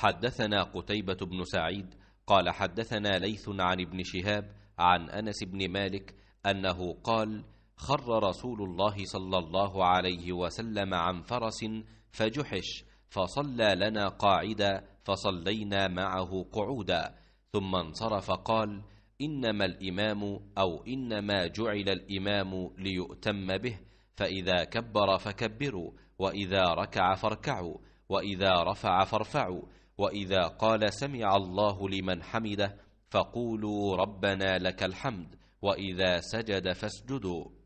حدثنا قتيبة بن سعيد قال حدثنا ليث عن ابن شهاب عن أنس بن مالك أنه قال خر رسول الله صلى الله عليه وسلم عن فرس فجحش فصلى لنا قاعدا فصلينا معه قعودا ثم انصرف قال انما الامام او انما جعل الامام ليؤتم به فاذا كبر فكبروا واذا ركع فاركعوا واذا رفع فارفعوا واذا قال سمع الله لمن حمده فقولوا ربنا لك الحمد واذا سجد فاسجدوا